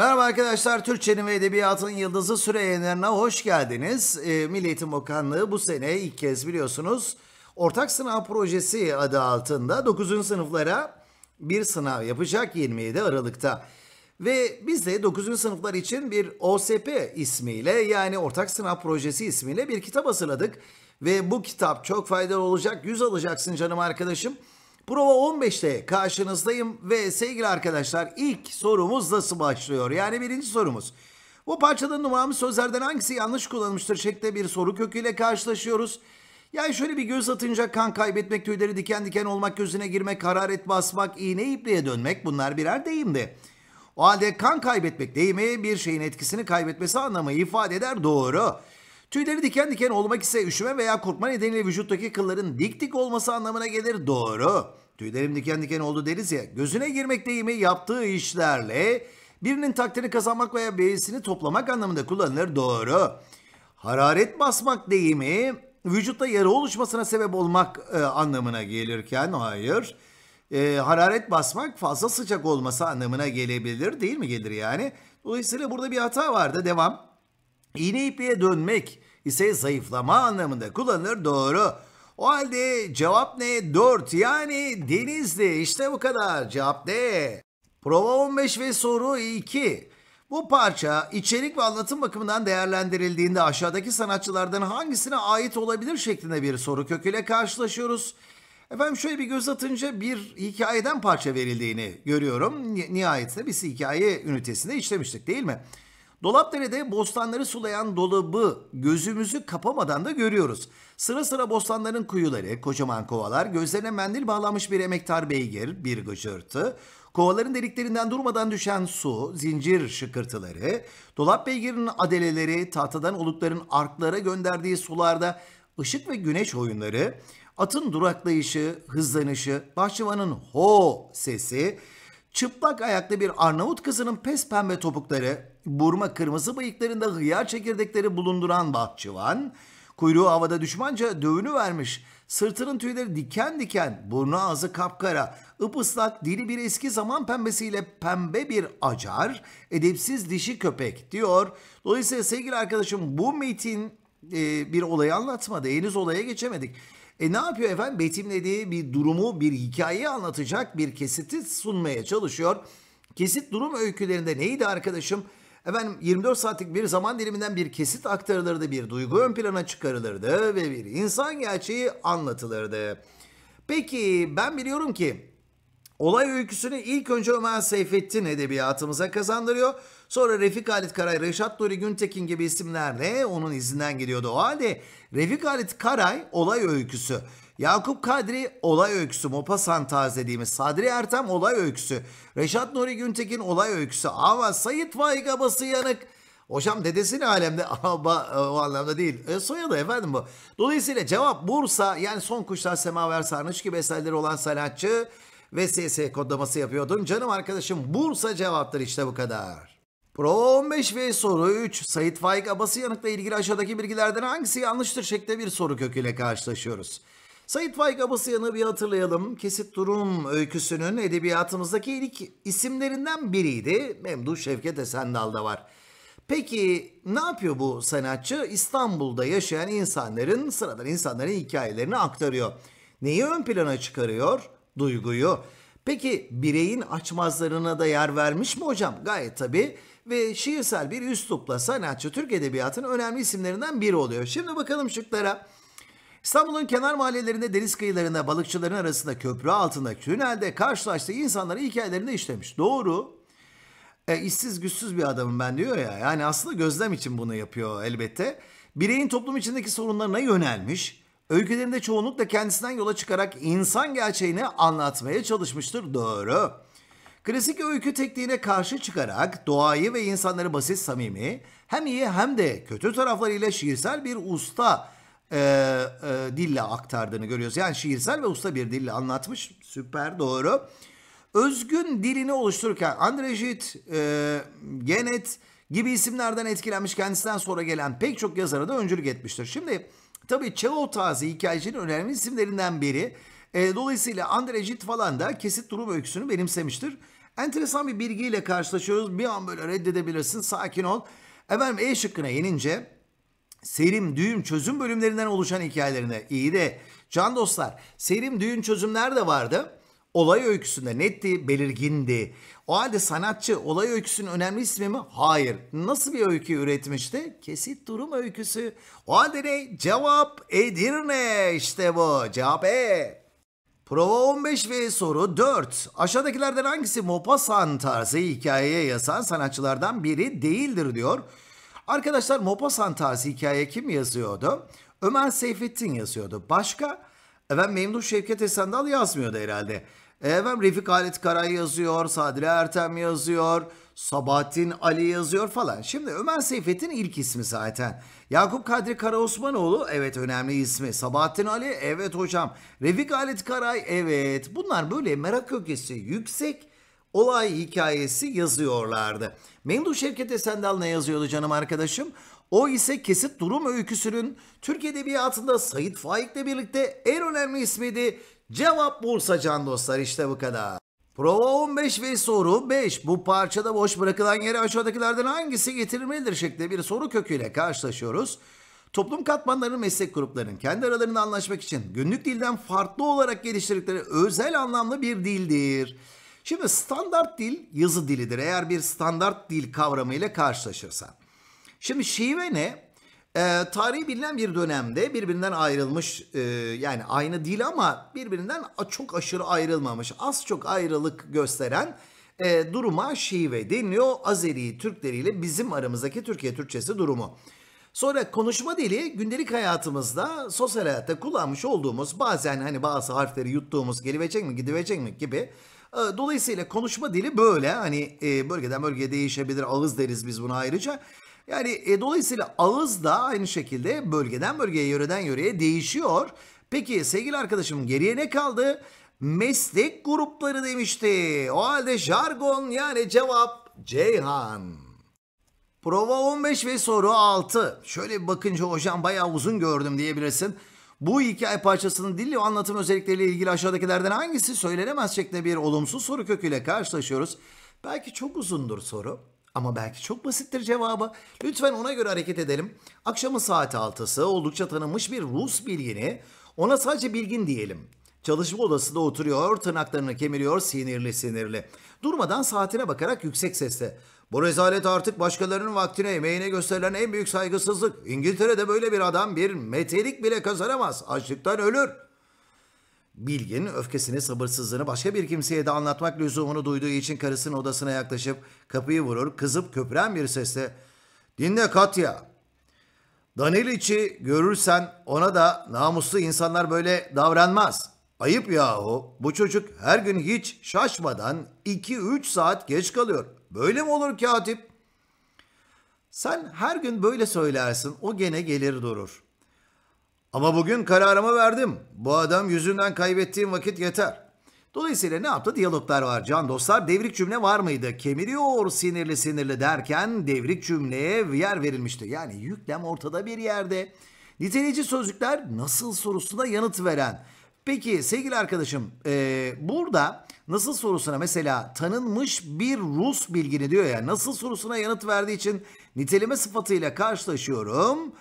Merhaba arkadaşlar, Türkçenin ve Edebiyatın Yıldızı Süre yayınlarına hoş geldiniz. E, Milli Eğitim Bakanlığı bu sene ilk kez biliyorsunuz Ortak Sınav Projesi adı altında 9. sınıflara bir sınav yapacak 27 Aralık'ta. Ve biz de 9. sınıflar için bir OSP ismiyle yani Ortak Sınav Projesi ismiyle bir kitap hazırladık. Ve bu kitap çok faydalı olacak, yüz alacaksın canım arkadaşım. Prova 15'te karşınızdayım ve sevgili arkadaşlar ilk sorumuz nasıl başlıyor? Yani birinci sorumuz. Bu parçada numaramı sözlerden hangisi yanlış kullanmıştır şeklinde bir soru köküyle karşılaşıyoruz. Yani şöyle bir göz atınca kan kaybetmek, tüyleri diken diken olmak, gözüne girmek, hararet basmak, iğne ipliğe dönmek bunlar birer deyimdi. O halde kan kaybetmek deyimi bir şeyin etkisini kaybetmesi anlamı ifade eder doğru. Doğru. Tüyleri diken diken olmak ise üşüme veya kurtma nedeniyle vücuttaki kılların dik dik olması anlamına gelir. Doğru. Tüylerim diken diken oldu deriz ya. Gözüne girmek deyimi yaptığı işlerle birinin takdirini kazanmak veya beğenisini toplamak anlamında kullanılır. Doğru. Hararet basmak deyimi vücutta yara oluşmasına sebep olmak e, anlamına gelirken hayır. E, hararet basmak fazla sıcak olması anlamına gelebilir değil mi gelir yani? Dolayısıyla burada bir hata vardı. Devam. İğne ipliğe dönmek ise zayıflama anlamında kullanılır doğru. O halde cevap ne? 4 yani denizli işte bu kadar cevap ne? Prova 15 ve soru 2. Bu parça içerik ve anlatım bakımından değerlendirildiğinde aşağıdaki sanatçılardan hangisine ait olabilir şeklinde bir soru köküyle karşılaşıyoruz. Efendim şöyle bir göz atınca bir hikayeden parça verildiğini görüyorum. Nihayetinde biz hikaye ünitesinde işlemiştik değil mi? Dolapdere'de bostanları sulayan dolabı gözümüzü kapamadan da görüyoruz. Sıra sıra bostanların kuyuları, kocaman kovalar, gözlerine mendil bağlanmış bir emektar beygir, bir gıcırtı, kovaların deliklerinden durmadan düşen su, zincir şıkırtıları, dolap beygirinin adeleleri, tahtadan olukların arklara gönderdiği sularda ışık ve güneş oyunları, atın duraklayışı, hızlanışı, bahçıvanın ho sesi, Çıplak ayaklı bir Arnavut kızının pes pembe topukları, burma kırmızı bıyıklarında hıyar çekirdekleri bulunduran bahçıvan, kuyruğu havada düşmanca dövünü vermiş, sırtının tüyleri diken diken, burnu ağzı kapkara, ıpıslak dili bir eski zaman pembesiyle pembe bir acar, edepsiz dişi köpek diyor. Dolayısıyla sevgili arkadaşım bu metin e, bir olayı anlatmadı. Henüz olaya geçemedik. E ne yapıyor efendim? Betimlediği bir durumu, bir hikayeyi anlatacak bir kesiti sunmaya çalışıyor. Kesit durum öykülerinde neydi arkadaşım? Efendim 24 saatlik bir zaman diliminden bir kesit aktarılırdı, bir duygu ön plana çıkarılırdı ve bir insan gerçeği anlatılırdı. Peki ben biliyorum ki Olay öyküsünü ilk önce Ömer Seyfettin edebiyatımıza kazandırıyor. Sonra Refik Halit Karay, Reşat Nuri Güntekin gibi isimlerle onun izinden gidiyordu. O halde Refik Halit Karay olay öyküsü. Yakup Kadri olay öyküsü, Mopasan Taz dediğimiz Sadri Ertem olay öyküsü, Reşat Nuri Güntekin olay öyküsü ama Sayit Vaiga bası yanık. Hocam dedesi ne alemde ama e, o anlamda değil. E, soyadı efendim bu. Dolayısıyla cevap Bursa yani son kuşlar semaver sarnıç gibi eserleri olan sanatçı VSS kodlaması yapıyordun. Canım arkadaşım Bursa cevaptır işte bu kadar. Pro 15 ve soru 3. Sayit Faik yanıkla ilgili aşağıdaki bilgilerden hangisi yanlıştır şeklinde bir soru köküyle karşılaşıyoruz. Sayit Faik Abasıyan'ı bir hatırlayalım. Kesit durum öyküsünün edebiyatımızdaki ilk isimlerinden biriydi. Memduh Şevket Esendal var. Peki ne yapıyor bu sanatçı? İstanbul'da yaşayan insanların, sıradan insanların hikayelerini aktarıyor. Neyi ön plana çıkarıyor? duyguyu. Peki bireyin açmazlarına da yer vermiş mi hocam? Gayet tabii ve şiirsel bir üslupla sanatçı Türk Edebiyatı'nın önemli isimlerinden biri oluyor. Şimdi bakalım şıklara. İstanbul'un kenar mahallelerinde deniz kıyılarında balıkçıların arasında köprü altında tünelde karşılaştığı insanların hikayelerini işlemiş. Doğru. E, işsiz güçsüz bir adamım ben diyor ya. Yani aslında gözlem için bunu yapıyor elbette. Bireyin toplum içindeki sorunlarına yönelmiş. Öykülerinde çoğunlukla kendisinden yola çıkarak insan gerçeğini anlatmaya çalışmıştır. Doğru. Klasik öykü tekniğine karşı çıkarak doğayı ve insanları basit samimi hem iyi hem de kötü taraflarıyla şiirsel bir usta e, e, dille aktardığını görüyoruz. Yani şiirsel ve usta bir dille anlatmış. Süper doğru. Özgün dilini oluştururken Andrejit, e, Genet gibi isimlerden etkilenmiş kendisinden sonra gelen pek çok yazara da öncülük etmiştir. Şimdi Tabii Çağıl Taze hikayecinin önemli isimlerinden biri. E, dolayısıyla Andre Gide falan da kesit durum öyküsünü benimsemiştir. Enteresan bir bilgiyle karşılaşıyoruz. Bir an böyle reddedebilirsin sakin ol. Efendim E şıkkına yenince serim, düğüm, çözüm bölümlerinden oluşan hikayelerine iyi de can dostlar serim, düğüm, çözümler de vardı. Olay öyküsünde netti, belirgindi. O halde sanatçı olay öyküsünün önemli ismi mi? Hayır. Nasıl bir öykü üretmişti? Kesit durum öyküsü. O halde ne? Cevap Edirne. işte bu. Cevap E. Prova 15 ve soru 4. Aşağıdakilerden hangisi Mopassan tarzı hikayeye yazan sanatçılardan biri değildir diyor. Arkadaşlar Mopassan tarzı hikaye kim yazıyordu? Ömer Seyfettin yazıyordu. Başka? Efendim Memduh Şevket Esendal yazmıyordu herhalde. Efendim Refik Halit Karay yazıyor, Sadri Ertem yazıyor, Sabahattin Ali yazıyor falan. Şimdi Ömer Seyfettin ilk ismi zaten. Yakup Kadri Kara Osmanoğlu evet önemli ismi. Sabahattin Ali evet hocam. Refik Halit Karay evet. Bunlar böyle merak ögesi yüksek olay hikayesi yazıyorlardı. Memduh Şevket Esendal ne yazıyordu canım arkadaşım? O ise kesit durum öyküsünün Türk Edebiyatı'nda Sayit Faik'le birlikte en önemli ismiydi. Cevap bulsa Can dostlar işte bu kadar. Prova 15 ve soru 5. Bu parçada boş bırakılan yeri aşağıdakilerden hangisi getirilmelidir şeklinde bir soru köküyle karşılaşıyoruz. Toplum katmanlarının meslek gruplarının kendi aralarında anlaşmak için günlük dilden farklı olarak geliştirdikleri özel anlamlı bir dildir. Şimdi standart dil yazı dilidir eğer bir standart dil kavramıyla karşılaşırsan. Şimdi şive ne? E, tarihi bilinen bir dönemde birbirinden ayrılmış e, yani aynı değil ama birbirinden çok aşırı ayrılmamış az çok ayrılık gösteren e, duruma şive deniliyor. Azeri Türkleriyle bizim aramızdaki Türkiye Türkçesi durumu. Sonra konuşma dili gündelik hayatımızda sosyal hayatta kullanmış olduğumuz bazen hani bazı harfleri yuttuğumuz gelivecek mi gidivecek mi gibi. E, dolayısıyla konuşma dili böyle hani e, bölgeden bölgeye değişebilir ağız deriz biz buna ayrıca. Yani e, dolayısıyla ağız da aynı şekilde bölgeden bölgeye, yöreden yöreye değişiyor. Peki sevgili arkadaşım geriye ne kaldı? Meslek grupları demişti. O halde jargon yani cevap Ceyhan. Prova 15 ve soru 6. Şöyle bir bakınca hocam bayağı uzun gördüm diyebilirsin. Bu hikaye parçasının dil ve anlatım özellikleriyle ilgili aşağıdakilerden hangisi söylenemez şeklinde bir olumsuz soru köküyle karşılaşıyoruz. Belki çok uzundur soru. Ama belki çok basittir cevabı. Lütfen ona göre hareket edelim. Akşamın saat altısı, oldukça tanınmış bir Rus bilgini ona sadece bilgin diyelim. Çalışma odasında oturuyor, tırnaklarını kemiriyor, sinirli sinirli. Durmadan saatine bakarak yüksek sesle. Bu rezalet artık başkalarının vaktine, emeğine gösterilen en büyük saygısızlık. İngiltere'de böyle bir adam bir metelik bile kazanamaz. Açlıktan ölür.'' Bilgin öfkesini, sabırsızlığını başka bir kimseye de anlatmak lüzumunu duyduğu için karısının odasına yaklaşıp kapıyı vurur, kızıp köpüren bir sesle ''Dinle Katya, Daniliç'i görürsen ona da namuslu insanlar böyle davranmaz. Ayıp yahu, bu çocuk her gün hiç şaşmadan 2-3 saat geç kalıyor. Böyle mi olur katip?'' Sen her gün böyle söylersin, o gene gelir durur. Ama bugün kararımı verdim. Bu adam yüzünden kaybettiğim vakit yeter. Dolayısıyla ne yaptı? Diyaloglar var can dostlar. Devrik cümle var mıydı? Kemiriyor sinirli sinirli derken devrik cümleye yer verilmişti. Yani yüklem ortada bir yerde. Niteleyici sözcükler nasıl sorusuna yanıt veren. Peki sevgili arkadaşım e, burada nasıl sorusuna mesela tanınmış bir Rus bilgini diyor ya nasıl sorusuna yanıt verdiği için niteleme sıfatıyla karşılaşıyorum.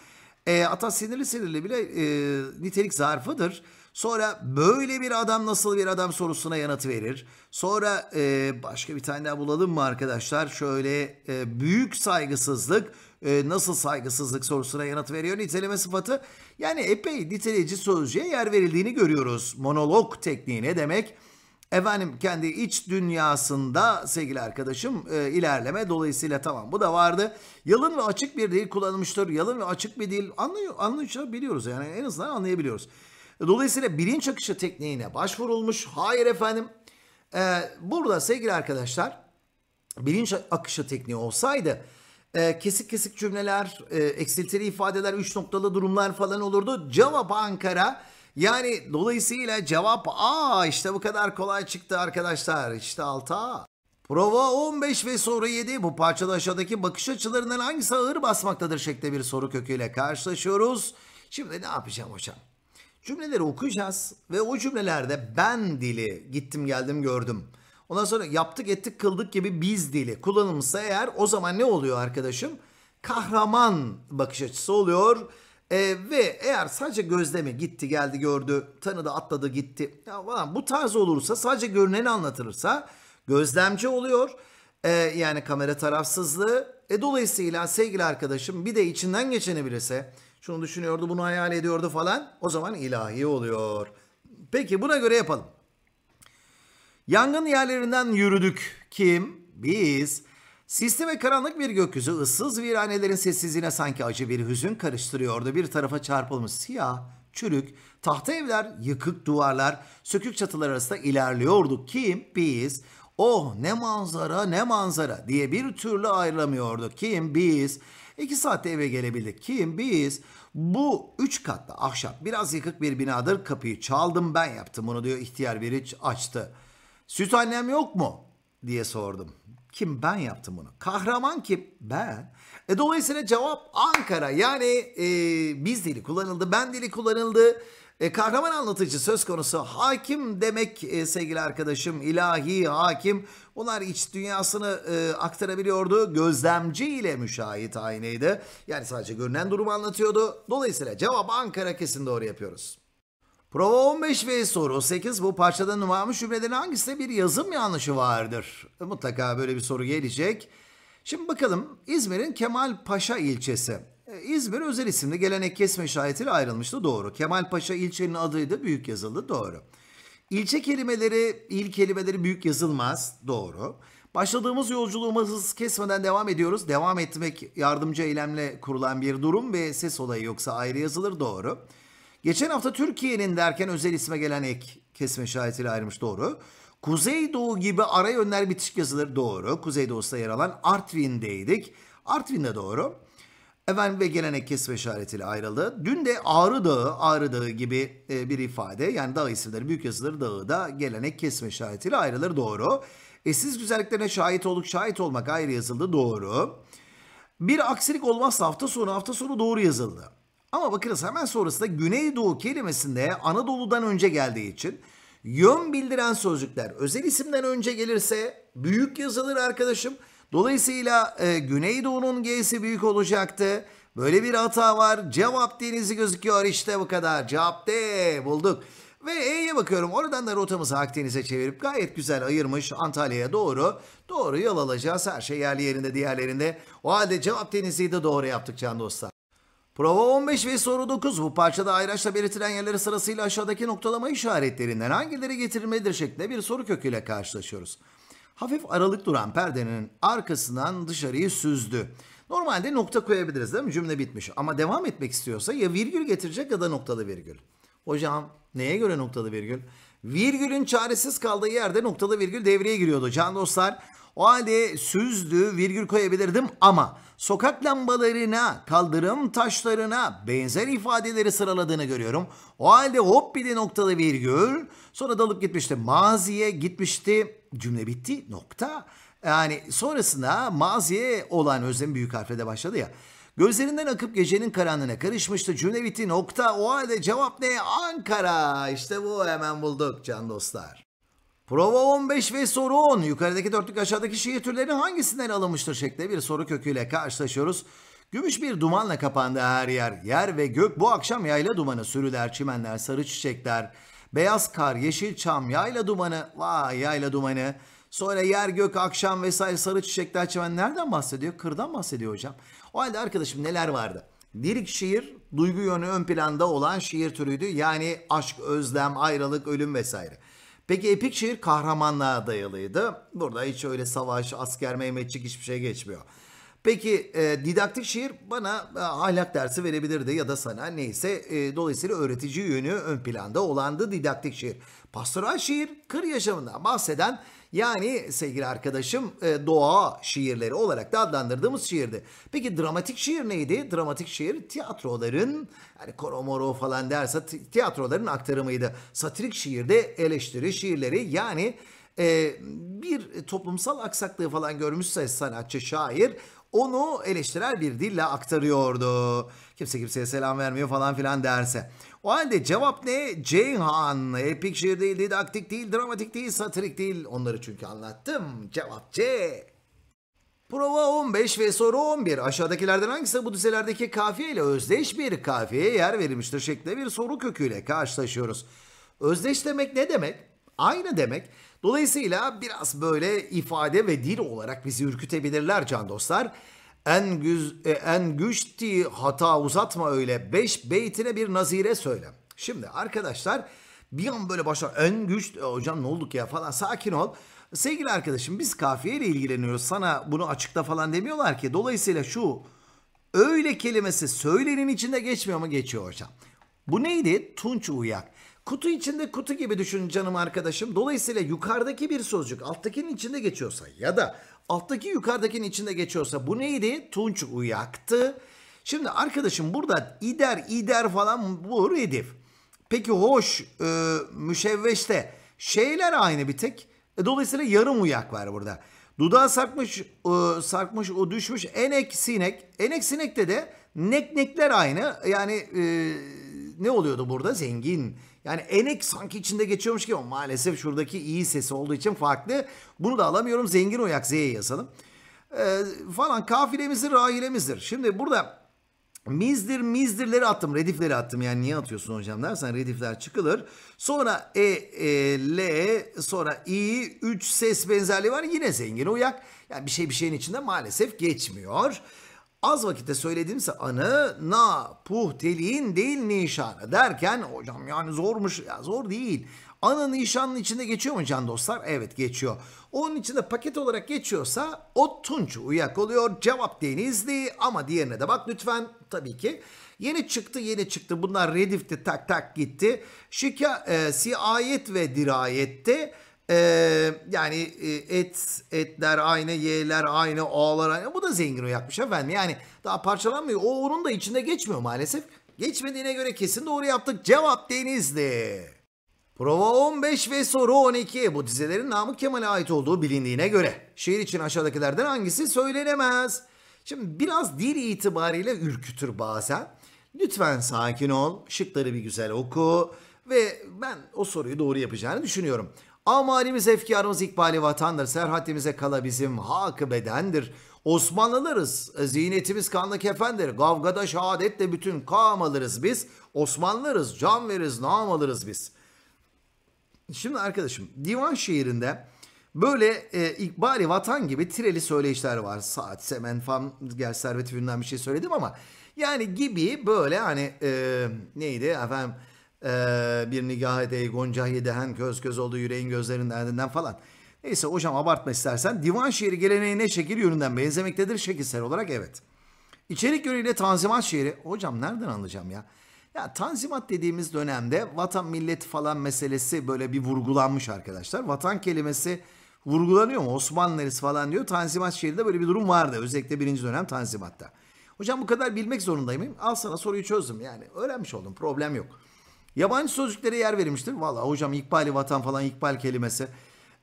E, hatta sinirli sinirli bile e, nitelik zarfıdır. Sonra böyle bir adam nasıl bir adam sorusuna yanıt verir. Sonra e, başka bir tane daha bulalım mı arkadaşlar? Şöyle e, büyük saygısızlık e, nasıl saygısızlık sorusuna yanıt veriyor niteleme sıfatı. Yani epey niteleyici sözcüğe yer verildiğini görüyoruz. Monolog tekniği ne demek? Efendim kendi iç dünyasında sevgili arkadaşım e, ilerleme dolayısıyla tamam bu da vardı. Yalın ve açık bir dil kullanmıştır. Yalın ve açık bir dil anlıyor, anlayışa biliyoruz yani en azından anlayabiliyoruz. Dolayısıyla bilinç akışı tekniğine başvurulmuş. Hayır efendim. E, burada sevgili arkadaşlar bilinç akışı tekniği olsaydı e, kesik kesik cümleler, e, eksiltili ifadeler, üç noktalı durumlar falan olurdu. Cevap Ankara... Yani dolayısıyla cevap A işte bu kadar kolay çıktı arkadaşlar. İşte 6A. Prova 15 ve soru 7. Bu parçada aşağıdaki bakış açılarından hangisi ağır basmaktadır şeklinde bir soru köküyle karşılaşıyoruz. Şimdi ne yapacağım hocam? Cümleleri okuyacağız ve o cümlelerde ben dili gittim geldim gördüm. Ondan sonra yaptık ettik kıldık gibi biz dili kullanılmışsa eğer o zaman ne oluyor arkadaşım? Kahraman bakış açısı oluyor e, ve eğer sadece gözleme gitti geldi gördü tanıdı atladı gitti ya falan bu tarz olursa sadece görüneni anlatılırsa gözlemci oluyor. E, yani kamera tarafsızlığı. E, dolayısıyla sevgili arkadaşım bir de içinden geçeni bilirse şunu düşünüyordu bunu hayal ediyordu falan o zaman ilahi oluyor. Peki buna göre yapalım. Yangın yerlerinden yürüdük. Kim? Biz. Sisli ve karanlık bir gökyüzü ıssız viranelerin sessizliğine sanki acı bir hüzün karıştırıyordu. Bir tarafa çarpılmış siyah, çürük, tahta evler, yıkık duvarlar, sökük çatılar arasında ilerliyorduk. Kim? Biz. Oh ne manzara ne manzara diye bir türlü ayrılamıyordu. Kim? Biz. İki saatte eve gelebildik. Kim? Biz. Bu üç katlı ahşap biraz yıkık bir binadır. Kapıyı çaldım ben yaptım bunu diyor ihtiyar biri açtı. Süt annem yok mu? diye sordum. Kim? Ben yaptım bunu. Kahraman kim? Ben. E, dolayısıyla cevap Ankara. Yani e, biz dili kullanıldı, ben dili kullanıldı. E, kahraman anlatıcı söz konusu hakim demek e, sevgili arkadaşım ilahi hakim. Bunlar iç dünyasını e, aktarabiliyordu. Gözlemci ile müşahit aynıydı. Yani sadece görünen durumu anlatıyordu. Dolayısıyla cevap Ankara kesin doğru yapıyoruz. Prova 15 ve soru 8 bu parçada numaralı cümlelerin hangisinde bir yazım yanlışı vardır? Mutlaka böyle bir soru gelecek. Şimdi bakalım İzmir'in Kemal Paşa ilçesi. E, İzmir özel isimli gelenek kesme işaretiyle ayrılmıştı doğru. Kemal Paşa ilçenin adıydı büyük yazıldı doğru. İlçe kelimeleri, il kelimeleri büyük yazılmaz doğru. Başladığımız yolculuğumuz kesmeden devam ediyoruz. Devam etmek yardımcı eylemle kurulan bir durum ve ses olayı yoksa ayrı yazılır doğru. Doğru. Geçen hafta Türkiye'nin derken özel isme gelen ek kesme işaretiyle ayrılmış doğru. Kuzeydoğu gibi ara yönler bitişik yazılır doğru. Kuzeydoğu'da yer alan Artvin'deydik. Artvin'de doğru. Efendim ve gelenek kesme işaretiyle ayrıldı. Dün de Ağrı Dağı, Ağrı Dağı gibi e, bir ifade. Yani dağ isimleri büyük yazıları dağı da gelenek kesme işaretiyle ayrılır doğru. Eşsiz güzelliklerine şahit olduk, şahit olmak ayrı yazıldı doğru. Bir aksilik olmazsa hafta sonu, hafta sonu doğru yazıldı. Ama bakınız hemen sonrasında Güneydoğu kelimesinde Anadolu'dan önce geldiği için yön bildiren sözcükler özel isimden önce gelirse büyük yazılır arkadaşım. Dolayısıyla e, Güneydoğu'nun G'si büyük olacaktı. Böyle bir hata var. Cevap denizi gözüküyor işte bu kadar. Cevap de bulduk. Ve E'ye bakıyorum. Oradan da rotamızı Akdeniz'e çevirip gayet güzel ayırmış Antalya'ya doğru. Doğru yol alacağız. Her şey yerli yerinde diğerlerinde. O halde cevap denizliği de doğru yaptık can dostlar. Prova 15 ve soru 9. Bu parçada ayraçla belirtilen yerleri sırasıyla aşağıdaki noktalama işaretlerinden hangileri getirilmelidir şeklinde bir soru köküyle karşılaşıyoruz. Hafif aralık duran perdenin arkasından dışarıyı süzdü. Normalde nokta koyabiliriz değil mi? Cümle bitmiş. Ama devam etmek istiyorsa ya virgül getirecek ya da noktalı virgül. Hocam neye göre noktalı virgül? Virgülün çaresiz kaldığı yerde noktalı virgül devreye giriyordu. Can dostlar o halde süzdü virgül koyabilirdim ama sokak lambalarına, kaldırım taşlarına benzer ifadeleri sıraladığını görüyorum. O halde hop bir de noktalı virgül. Sonra dalıp gitmişti. Maziye gitmişti. Cümle bitti. Nokta. Yani sonrasında maziye olan özlem büyük harfle de başladı ya. Gözlerinden akıp gecenin karanlığına karışmıştı. Cümle nokta. O halde cevap ne? Ankara. İşte bu hemen bulduk can dostlar. Prova 15 ve soru 10. Yukarıdaki dörtlük aşağıdaki şiir türlerinin hangisinden alınmıştır şeklinde bir soru köküyle karşılaşıyoruz. Gümüş bir dumanla kapandı her yer. Yer ve gök bu akşam yayla dumanı sürüler, çimenler, sarı çiçekler. Beyaz kar, yeşil çam, yayla dumanı. Vay yayla dumanı. Sonra yer, gök, akşam vesaire sarı çiçekler, çimen. Nereden bahsediyor? Kırdan bahsediyor hocam. O halde arkadaşım neler vardı? Lirik şiir duygu yönü ön planda olan şiir türüydü. Yani aşk, özlem, ayrılık, ölüm vesaire. Peki epik şiir kahramanlığa dayalıydı. Burada hiç öyle savaş, asker, mehmetçik hiçbir şey geçmiyor. Peki e, didaktik şiir bana e, ahlak dersi verebilirdi ya da sana neyse. E, dolayısıyla öğretici yönü ön planda olandı didaktik şiir. Pastoral şiir kır yaşamından bahseden yani sevgili arkadaşım e, doğa şiirleri olarak da adlandırdığımız şiirdi. Peki dramatik şiir neydi? Dramatik şiir tiyatroların yani koromoro falan derse tiyatroların aktarımıydı. Satirik şiirde eleştiri şiirleri yani e, bir toplumsal aksaklığı falan görmüşse sanatçı şair onu eleştirel bir dille aktarıyordu. Kimse kimseye selam vermiyor falan filan derse. O halde cevap ne? Ceyhan. Epik şiir değil, didaktik değil, dramatik değil, satirik değil. Onları çünkü anlattım. Cevap C. Prova 15 ve soru 11. Aşağıdakilerden hangisi bu düzelerdeki kafiye ile özdeş bir kafiyeye yer verilmiştir şeklinde bir soru köküyle karşılaşıyoruz. Özdeş demek ne demek? Aynı demek. Dolayısıyla biraz böyle ifade ve dil olarak bizi ürkütebilirler can dostlar en, güz, e, en güçti hata uzatma öyle. Beş beytine bir nazire söyle. Şimdi arkadaşlar bir an böyle başa en güç e, hocam ne olduk ya falan sakin ol. Sevgili arkadaşım biz kafiyeyle ilgileniyoruz. Sana bunu açıkta falan demiyorlar ki. Dolayısıyla şu öyle kelimesi söylenin içinde geçmiyor mu? Geçiyor hocam. Bu neydi? Tunç uyak. Kutu içinde kutu gibi düşün canım arkadaşım. Dolayısıyla yukarıdaki bir sözcük alttakinin içinde geçiyorsa ya da Alttaki yukarıdakinin içinde geçiyorsa bu neydi? Tunç uyaktı. Şimdi arkadaşım burada ider ider falan bu redif. Peki hoş e, müşevveşte şeyler aynı bir tek. E, dolayısıyla yarım uyak var burada. Dudağı sarkmış, e, sarkmış o düşmüş enek sinek. Enek sinekte de neknekler aynı. Yani e, ne oluyordu burada? Zengin yani enek sanki içinde geçiyormuş gibi ama maalesef şuradaki iyi sesi olduğu için farklı. Bunu da alamıyorum. Zengin uyak Z'ye yazalım. Ee, falan kafilemizdir, rahilemizdir. Şimdi burada Mizdir mizdirleri attım. Redifleri attım. Yani niye atıyorsun hocam dersen redifler çıkılır. Sonra e, e l sonra i 3 ses benzerliği var. Yine zengin uyak. Yani bir şey bir şeyin içinde maalesef geçmiyor. Az vakitte söyledimse anı na puhteliğin değil nişanı derken hocam yani zormuş ya zor değil. Anı nişanın içinde geçiyor mu can dostlar? Evet geçiyor. Onun içinde paket olarak geçiyorsa o tunç uyak oluyor. Cevap denizli ama diğerine de bak lütfen tabii ki. Yeni çıktı yeni çıktı bunlar redifti tak tak gitti. Şika e, siayet ve dirayette ee, yani e, et, etler aynı, y'ler aynı, a'lar aynı. Bu da zengin yakmış efendim. Yani daha parçalanmıyor. O onun da içinde geçmiyor maalesef. Geçmediğine göre kesin doğru yaptık. Cevap Denizli. Prova 15 ve soru 12. Bu dizelerin Namık Kemal'e ait olduğu bilindiğine göre. Şiir için aşağıdakilerden hangisi söylenemez? Şimdi biraz dil itibariyle ürkütür bazen. Lütfen sakin ol, şıkları bir güzel oku ve ben o soruyu doğru yapacağını düşünüyorum. Amalimiz efkarımız ikbali vatandır. Serhatimize kala bizim hakkı bedendir. Osmanlılarız. Ziynetimiz kanlı kefendir. Kavgada şehadetle bütün kam alırız biz. Osmanlılarız. Can veririz, nam alırız biz. Şimdi arkadaşım divan şiirinde böyle e, ikbali vatan gibi treli söyleyişler var. Saat, semen falan gel servet bir şey söyledim ama yani gibi böyle hani e, neydi efendim ee, bir nigah edeyi Gonca'yı dehen köz köz oldu yüreğin gözlerin derdinden falan. Neyse hocam abartma istersen. Divan şiiri geleneğine şekil yönünden benzemektedir şekilsel olarak evet. İçerik yönüyle tanzimat şiiri. Hocam nereden anlayacağım ya? Ya tanzimat dediğimiz dönemde vatan millet falan meselesi böyle bir vurgulanmış arkadaşlar. Vatan kelimesi vurgulanıyor mu? Osmanlılarız falan diyor. Tanzimat şiirinde böyle bir durum vardı. Özellikle birinci dönem tanzimatta. Hocam bu kadar bilmek zorundayım. Al sana soruyu çözdüm. Yani öğrenmiş oldum. Problem yok. Yabancı sözcüklere yer verilmiştir. Valla hocam ikbali vatan falan ikbal kelimesi.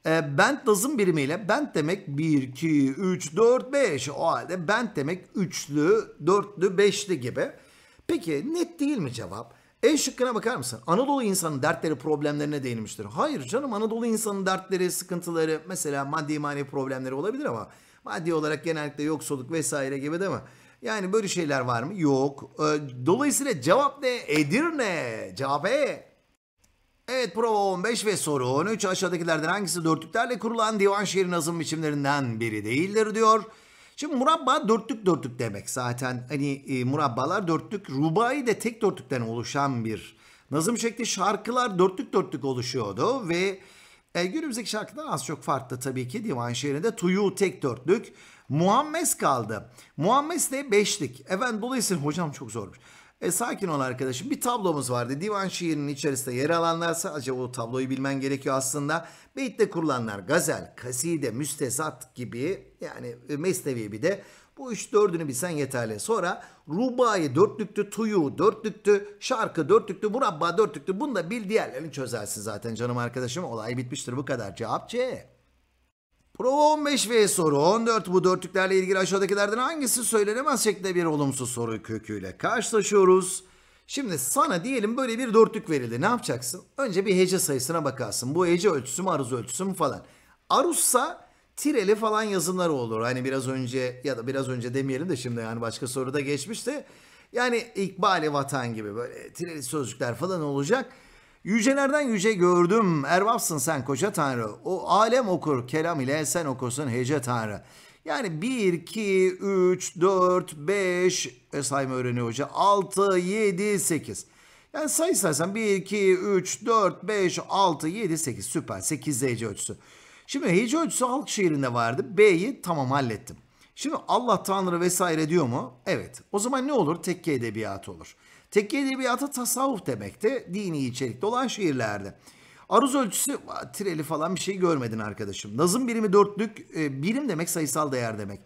E, bent dazın birimiyle bent demek 1, 2, 3, 4, 5. O halde bent demek üçlü, dörtlü, beşli gibi. Peki net değil mi cevap? E şıkkına bakar mısın? Anadolu insanın dertleri problemlerine değinmiştir. Hayır canım Anadolu insanın dertleri, sıkıntıları mesela maddi manevi problemleri olabilir ama maddi olarak genellikle yoksulluk vesaire gibi değil mi? Yani böyle şeyler var mı? Yok. Ee, dolayısıyla cevap ne? Edirne. Cevap E. Evet prova 15 ve soru 13 aşağıdakilerden hangisi dörtlüklerle kurulan divan şiiri nazım biçimlerinden biri değildir diyor. Şimdi murabba dörtlük dörtlük demek zaten hani e, murabbalar dörtlük rubai de tek dörtlükten oluşan bir nazım şekli şarkılar dörtlük dörtlük oluşuyordu ve e, günümüzdeki şarkılar az çok farklı tabii ki divan şiirinde tuyu tek dörtlük Muhammes kaldı. Muhammes de beşlik. Efendim dolayısıyla hocam çok zormuş. E sakin ol arkadaşım. Bir tablomuz vardı. Divan şiirinin içerisinde yer alanlar sadece o tabloyu bilmen gerekiyor aslında. Beytte kurulanlar gazel, kaside, müstesat gibi yani e, mesnevi bir de bu üç dördünü bilsen yeterli. Sonra rubayı dörtlüktü, tuyu dörtlüktü, şarkı dörtlüktü, murabba dörtlüktü. Bunu da bil diğerlerini çözersin zaten canım arkadaşım. Olay bitmiştir bu kadar. Cevap C. Prova 15 ve soru 14 bu dörtlüklerle ilgili aşağıdakilerden hangisi söylenemez şeklinde bir olumsuz soru köküyle karşılaşıyoruz. Şimdi sana diyelim böyle bir dörtlük verildi. Ne yapacaksın? Önce bir hece sayısına bakarsın. Bu hece ölçüsü mü, aruz ölçüsü mü falan. Aruzsa tireli falan yazımları olur. Hani biraz önce ya da biraz önce demeyelim de şimdi yani başka soruda geçmişti. Yani ikbali vatan gibi böyle tireli sözcükler falan olacak. Yücelerden yüce gördüm. Erbapsın sen koca tanrı. O alem okur kelam ile sen okursun hece tanrı. Yani 1, 2, 3, 4, 5 e, sayma öğreniyor hoca. 6, 7, 8. Yani say istersen 1, 2, 3, 4, 5, 6, 7, 8. Süper. 8 hece ölçüsü. Şimdi hece ölçüsü halk şiirinde vardı. B'yi tamam hallettim. Şimdi Allah Tanrı vesaire diyor mu? Evet. O zaman ne olur? Tekke edebiyatı olur. Tekke edebiyatı tasavvuf demekte, Dini içerikte olan şiirlerde. Aruz ölçüsü tireli falan bir şey görmedin arkadaşım. Nazım birimi dörtlük e, birim demek sayısal değer demek.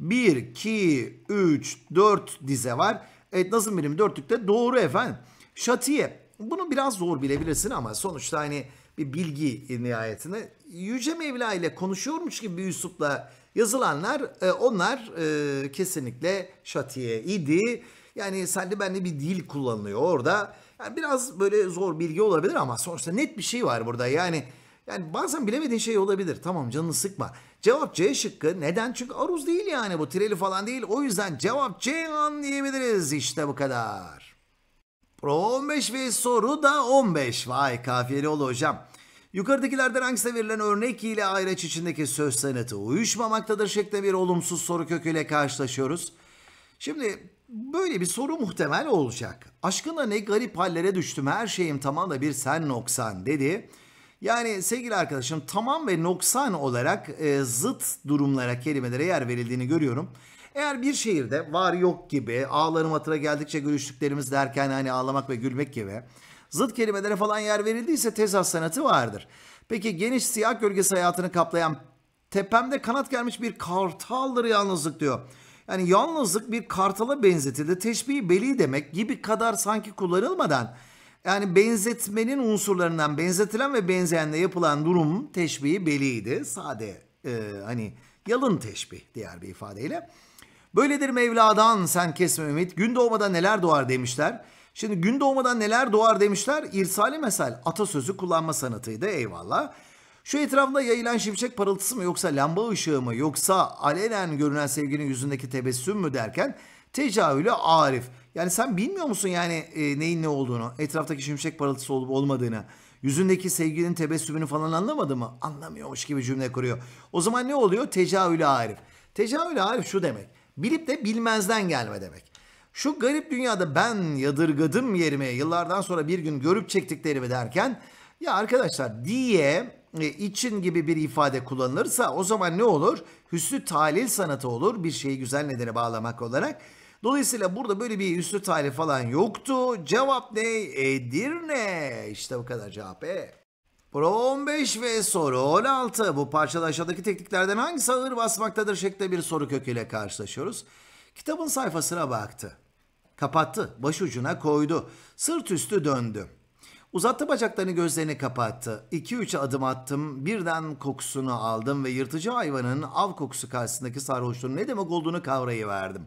Bir, iki, üç, dört dize var. Evet nazım birimi dörtlükte doğru efendim. Şatiye. Bunu biraz zor bilebilirsin ama sonuçta hani bir bilgi nihayetinde. Yüce Mevla ile konuşuyormuş gibi bir üslupla Yazılanlar e, onlar e, kesinlikle şatiye idi. Yani senli benli bir dil kullanılıyor orada. Yani biraz böyle zor bilgi olabilir ama sonuçta net bir şey var burada. Yani yani bazen bilemediğin şey olabilir. Tamam canını sıkma. Cevap C şıkkı. Neden? Çünkü aruz değil yani bu treli falan değil. O yüzden cevap C anlayabiliriz. diyebiliriz. İşte bu kadar. Pro 15 ve soru da 15. Vay kafiyeli ol hocam. Yukarıdakilerden hangisi verilen örnek ile ayraç içindeki söz sanatı uyuşmamaktadır şeklinde bir olumsuz soru köküyle karşılaşıyoruz. Şimdi böyle bir soru muhtemel olacak. Aşkına ne garip hallere düştüm her şeyim tamam da bir sen noksan dedi. Yani sevgili arkadaşım tamam ve noksan olarak e, zıt durumlara kelimelere yer verildiğini görüyorum. Eğer bir şehirde var yok gibi ağlarım hatıra geldikçe gülüştüklerimiz derken hani ağlamak ve gülmek gibi zıt kelimelere falan yer verildiyse tezat sanatı vardır. Peki geniş siyah gölgesi hayatını kaplayan tepemde kanat gelmiş bir kartaldır yalnızlık diyor. Yani yalnızlık bir kartala benzetildi. Teşbihi beli demek gibi kadar sanki kullanılmadan yani benzetmenin unsurlarından benzetilen ve benzeyenle yapılan durum teşbihi beliydi. Sade e, hani yalın teşbih diğer bir ifadeyle. Böyledir Mevla'dan sen kesme ümit gün doğmadan neler doğar demişler. Şimdi gün doğmadan neler doğar demişler. İrsali mesel atasözü kullanma sanatıydı eyvallah. Şu etrafında yayılan şimşek parıltısı mı yoksa lamba ışığı mı yoksa alenen görünen sevginin yüzündeki tebessüm mü derken tecavülü arif. Yani sen bilmiyor musun yani e, neyin ne olduğunu, etraftaki şimşek parıltısı olup olmadığını, yüzündeki sevginin tebessümünü falan anlamadı mı? Anlamıyormuş gibi cümle kuruyor. O zaman ne oluyor? Tecavülü arif. Tecavülü arif şu demek. Bilip de bilmezden gelme demek. Şu garip dünyada ben yadırgadım yerime yıllardan sonra bir gün görüp çektiklerimi derken ya arkadaşlar diye e, için gibi bir ifade kullanılırsa o zaman ne olur? Hüsnü talil sanatı olur bir şeyi güzel nedene bağlamak olarak. Dolayısıyla burada böyle bir hüsnü talil falan yoktu. Cevap ne? Edirne. İşte bu kadar cevap. E. Prova 15 ve soru 16. Bu parçada aşağıdaki tekniklerden hangisi ağır basmaktadır şeklinde bir soru köküyle karşılaşıyoruz. Kitabın sayfasına baktı. Kapattı. Başucuna koydu. Sırt üstü döndü. Uzattı bacaklarını gözlerini kapattı. İki üç adım attım. Birden kokusunu aldım ve yırtıcı hayvanın av kokusu karşısındaki sarhoşluğun ne demek olduğunu kavrayıverdim.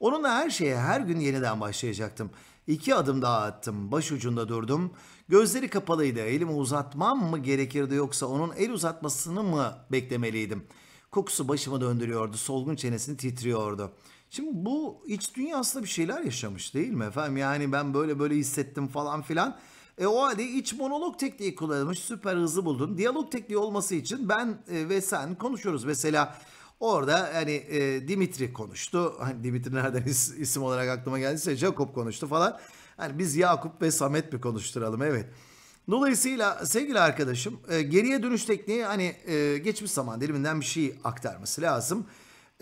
Onunla her şeye her gün yeniden başlayacaktım. İki adım daha attım. Baş ucunda durdum. Gözleri kapalıydı. Elimi uzatmam mı gerekirdi yoksa onun el uzatmasını mı beklemeliydim? Kokusu başımı döndürüyordu. Solgun çenesi titriyordu. Şimdi bu iç dünya aslında bir şeyler yaşamış değil mi efendim? Yani ben böyle böyle hissettim falan filan. E o halde iç monolog tekniği kullanılmış süper hızlı buldun. Diyalog tekniği olması için ben e, ve sen konuşuyoruz. Mesela orada hani e, Dimitri konuştu. Hani Dimitri nereden is, isim olarak aklıma geldiyse Jacob konuştu falan. Hani biz Yakup ve Samet bir konuşturalım evet. Dolayısıyla sevgili arkadaşım e, geriye dönüş tekniği hani e, geçmiş zaman diliminden bir şey aktarması lazım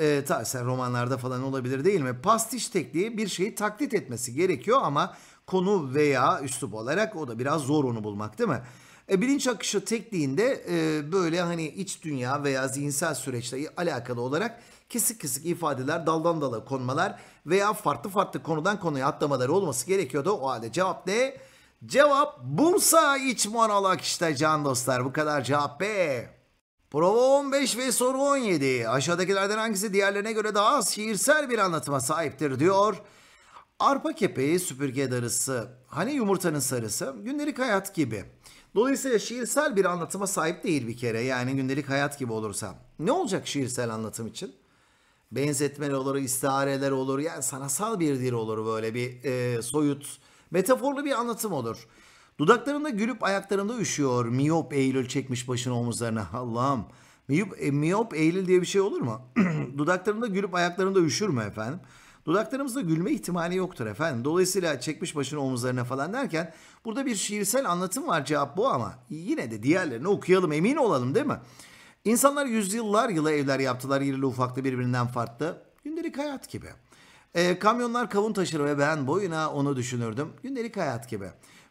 e, ta, sen romanlarda falan olabilir değil mi? Pastiş tekniği bir şeyi taklit etmesi gerekiyor ama konu veya üslup olarak o da biraz zor onu bulmak değil mi? E, bilinç akışı tekniğinde e, böyle hani iç dünya veya zihinsel süreçle alakalı olarak kesik kesik ifadeler, daldan dala konmalar veya farklı farklı konudan konuya atlamaları olması gerekiyordu. O halde cevap ne? Cevap Bursa iç monolog işte can dostlar. Bu kadar cevap be. Prova 15 ve soru 17. Aşağıdakilerden hangisi diğerlerine göre daha az şiirsel bir anlatıma sahiptir diyor. Arpa kepeği, süpürge darısı, hani yumurtanın sarısı, gündelik hayat gibi. Dolayısıyla şiirsel bir anlatıma sahip değil bir kere. Yani gündelik hayat gibi olursa. Ne olacak şiirsel anlatım için? Benzetmeler olur, istihareler olur. Yani sanatsal bir dil olur böyle bir e, soyut. Metaforlu bir anlatım olur. Dudaklarında gülüp ayaklarında üşüyor. Miyop Eylül çekmiş başını omuzlarına. Allah'ım. Miyop, e, miyop Eylül diye bir şey olur mu? Dudaklarında gülüp ayaklarında üşür mü efendim? Dudaklarımızda gülme ihtimali yoktur efendim. Dolayısıyla çekmiş başını omuzlarına falan derken burada bir şiirsel anlatım var cevap bu ama yine de diğerlerini okuyalım emin olalım değil mi? İnsanlar yüzyıllar yıla evler yaptılar irili ufaklı birbirinden farklı. Gündelik hayat gibi. E, kamyonlar kavun taşır ve ben boyuna onu düşünürdüm. Gündelik hayat gibi.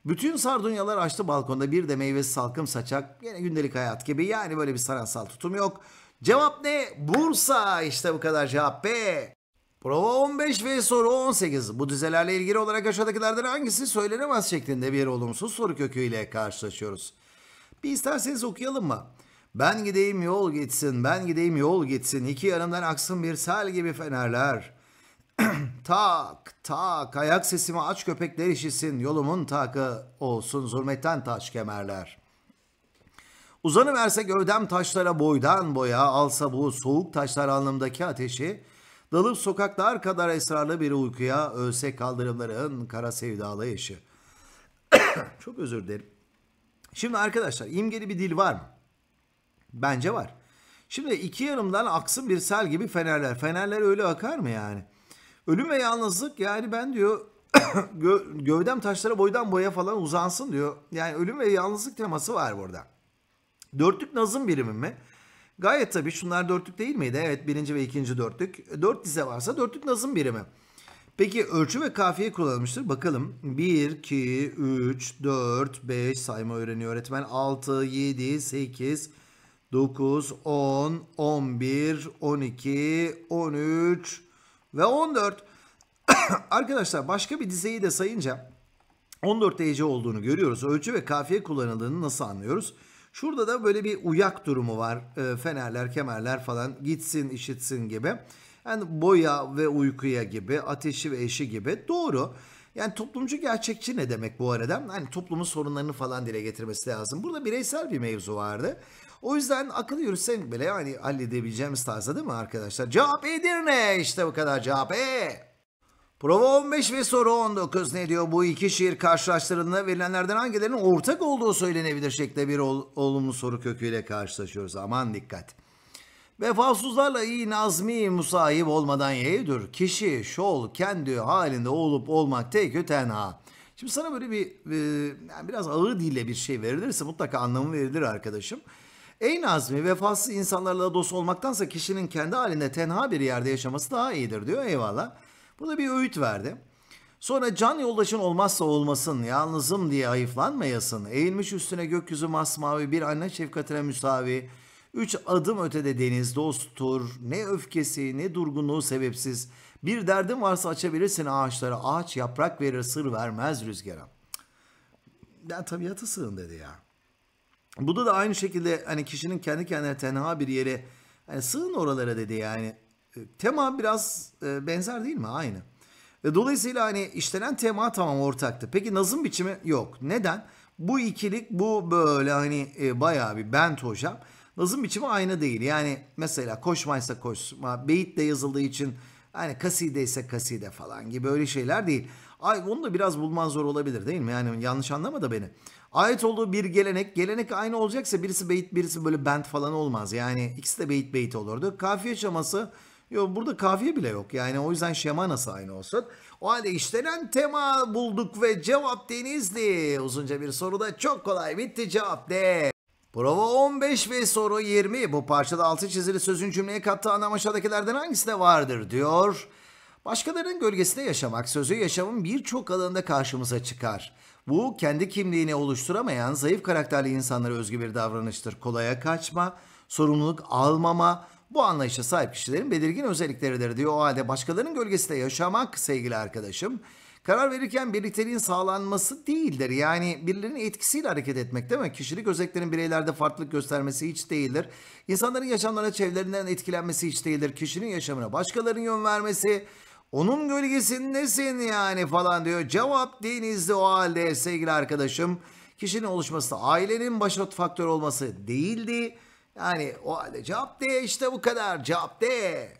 Bütün sardunyalar açtı balkonda bir de meyvesi salkım saçak. Yine gündelik hayat gibi yani böyle bir sanatsal tutum yok. Cevap ne? Bursa işte bu kadar cevap B. Prova 15 ve soru 18. Bu dizelerle ilgili olarak aşağıdakilerden hangisi söylenemez şeklinde bir olumsuz soru köküyle karşılaşıyoruz. Bir isterseniz okuyalım mı? Ben gideyim yol gitsin, ben gideyim yol gitsin. İki yanımdan aksın bir sel gibi fenerler. tak tak ayak sesimi aç köpekler işitsin yolumun takı olsun zulmetten taş kemerler. Uzanıverse gövdem taşlara boydan boya alsa bu soğuk taşlar anlamdaki ateşi dalıp sokaklar kadar esrarlı bir uykuya ölse kaldırımların kara sevdalı eşi. Çok özür dilerim. Şimdi arkadaşlar imgeli bir dil var mı? Bence var. Şimdi iki yarımdan aksın bir sel gibi fenerler. Fenerler öyle akar mı yani? Ölüm ve yalnızlık yani ben diyor gö- gövdem taşlara boydan boya falan uzansın diyor. Yani ölüm ve yalnızlık teması var burada. Dörtlük nazım birimi mi? Gayet tabii şunlar dörtlük değil miydi? Evet birinci ve ikinci dörtlük. Dört dize varsa dörtlük nazım birimi. Peki ölçü ve kafiye kullanılmıştır. Bakalım 1, 2, 3, 4, 5 sayma öğreniyor öğretmen. 6, 7, 8, 9, 10, 11, 12, 13, ve 14. Arkadaşlar başka bir dizeyi de sayınca 14 hece olduğunu görüyoruz. Ölçü ve kafiye kullanıldığını nasıl anlıyoruz? Şurada da böyle bir uyak durumu var. E, fenerler, kemerler falan gitsin, işitsin gibi. Yani boya ve uykuya gibi, ateşi ve eşi gibi. Doğru. Yani toplumcu gerçekçi ne demek bu arada? Hani toplumun sorunlarını falan dile getirmesi lazım. Burada bireysel bir mevzu vardı. O yüzden akıl yürüsen bile hani halledebileceğimiz tarzda değil mi arkadaşlar? Cevap Edirne işte bu kadar cevap E. Prova 15 ve soru 19 ne diyor? Bu iki şiir karşılaştırıldığında verilenlerden hangilerinin ortak olduğu söylenebilir şekilde bir ol, olumlu soru köküyle karşılaşıyoruz. Aman dikkat. Vefasızlarla iyi nazmi musahip olmadan yeğdür. Kişi şol kendi halinde olup olmak tekü tenha. Şimdi sana böyle bir e, yani biraz ağır dille bir şey verilirse mutlaka anlamı verilir arkadaşım. Ey Nazmi vefasız insanlarla dost olmaktansa kişinin kendi halinde tenha bir yerde yaşaması daha iyidir diyor eyvallah. Burada bir öğüt verdi. Sonra can yoldaşın olmazsa olmasın, yalnızım diye ayıflanmayasın. Eğilmiş üstüne gökyüzü masmavi, bir anne şefkatine müsavi. Üç adım ötede deniz dosttur. Ne öfkesi ne durgunluğu sebepsiz. Bir derdin varsa açabilirsin ağaçlara. Ağaç yaprak verir sır vermez rüzgara. Ben tabiata sığın dedi ya. Bu da da aynı şekilde hani kişinin kendi kendine tenha bir yere hani sığın oralara dedi yani. Tema biraz e, benzer değil mi? Aynı. Ve dolayısıyla hani işlenen tema tamam ortaktı. Peki nazım biçimi yok. Neden? Bu ikilik bu böyle hani e, bayağı bir bent hocam. Nazım biçimi aynı değil. Yani mesela koşmaysa koşma, beyit de yazıldığı için hani kaside ise kaside falan gibi öyle şeyler değil. Ay onu da biraz bulman zor olabilir değil mi? Yani yanlış anlama da beni. Ait olduğu bir gelenek, gelenek aynı olacaksa birisi beyit birisi böyle bent falan olmaz. Yani ikisi de beyit beyit olurdu. Kafiye çaması, Yo burada kafiye bile yok. Yani o yüzden şema nasıl aynı olsun? O halde işlenen tema bulduk ve cevap Denizli. Uzunca bir soruda çok kolay bitti cevap de. Prova 15 ve soru 20. Bu parçada altı çizili sözün cümleye kattığı anlam aşağıdakilerden hangisi de vardır diyor. Başkalarının gölgesinde yaşamak sözü yaşamın birçok alanında karşımıza çıkar. Bu kendi kimliğini oluşturamayan zayıf karakterli insanlara özgü bir davranıştır. Kolaya kaçma, sorumluluk almama bu anlayışa sahip kişilerin belirgin özellikleridir diyor. O halde başkalarının gölgesinde yaşamak sevgili arkadaşım Karar verirken birlikteliğin sağlanması değildir. Yani birilerinin etkisiyle hareket etmek değil mi? Kişilik özelliklerin bireylerde farklılık göstermesi hiç değildir. İnsanların yaşamlarına çevrelerinden etkilenmesi hiç değildir. Kişinin yaşamına başkalarının yön vermesi, onun gölgesindesin yani falan diyor. Cevap denizli o halde sevgili arkadaşım. Kişinin oluşması ailenin başrot faktör olması değildi. Yani o halde cevap de işte bu kadar cevap de.